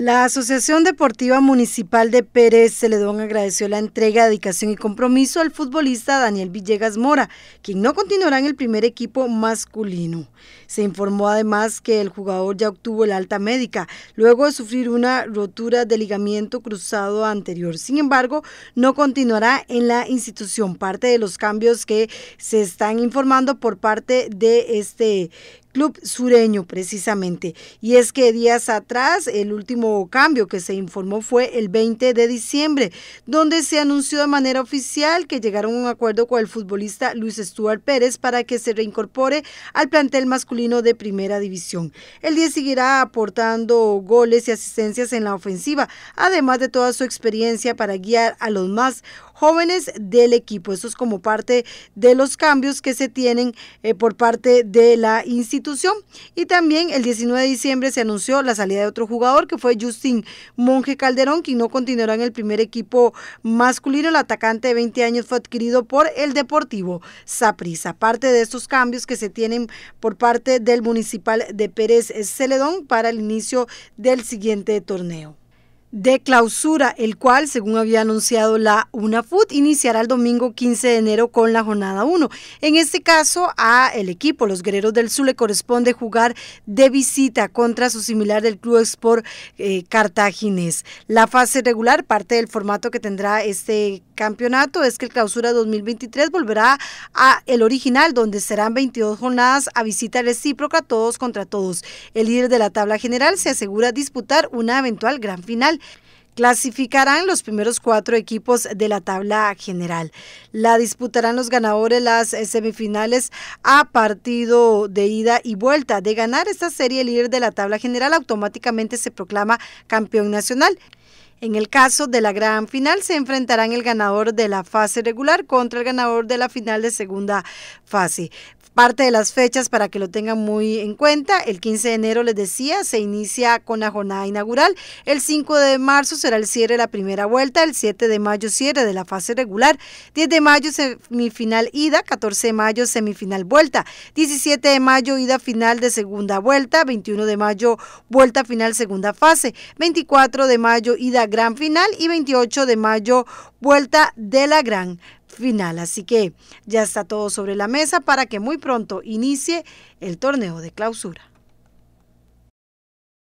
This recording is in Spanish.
La Asociación Deportiva Municipal de Pérez Celedón agradeció la entrega, dedicación y compromiso al futbolista Daniel Villegas Mora, quien no continuará en el primer equipo masculino. Se informó además que el jugador ya obtuvo el alta médica luego de sufrir una rotura de ligamento cruzado anterior. Sin embargo, no continuará en la institución. Parte de los cambios que se están informando por parte de este club sureño precisamente. Y es que días atrás el último cambio que se informó fue el 20 de diciembre, donde se anunció de manera oficial que llegaron a un acuerdo con el futbolista Luis Stuart Pérez para que se reincorpore al plantel masculino de primera división. El día seguirá aportando goles y asistencias en la ofensiva, además de toda su experiencia para guiar a los más jóvenes del equipo. Esto es como parte de los cambios que se tienen eh, por parte de la institución. Y también el 19 de diciembre se anunció la salida de otro jugador que fue Justin Monge Calderón, quien no continuará en el primer equipo masculino. El atacante de 20 años fue adquirido por el Deportivo Saprissa. Parte de estos cambios que se tienen por parte del municipal de Pérez Celedón para el inicio del siguiente torneo de clausura, el cual, según había anunciado la UNAFUT, iniciará el domingo 15 de enero con la jornada 1. En este caso, a el equipo, los guerreros del sur, le corresponde jugar de visita contra su similar del Club Sport eh, cartagines La fase regular, parte del formato que tendrá este campeonato, es que el clausura 2023 volverá a el original, donde serán 22 jornadas a visita recíproca, todos contra todos. El líder de la tabla general se asegura disputar una eventual gran final clasificarán los primeros cuatro equipos de la tabla general. La disputarán los ganadores las eh, semifinales a partido de ida y vuelta. De ganar esta serie, el líder de la tabla general automáticamente se proclama campeón nacional. En el caso de la gran final se enfrentarán el ganador de la fase regular contra el ganador de la final de segunda fase parte de las fechas para que lo tengan muy en cuenta. El 15 de enero, les decía, se inicia con la jornada inaugural. El 5 de marzo será el cierre de la primera vuelta. El 7 de mayo, cierre de la fase regular. 10 de mayo, semifinal ida. 14 de mayo, semifinal vuelta. 17 de mayo, ida final de segunda vuelta. 21 de mayo, vuelta final segunda fase. 24 de mayo, ida gran final. Y 28 de mayo, vuelta de la gran final. Así que ya está todo sobre la mesa para que muy pronto inicie el torneo de clausura.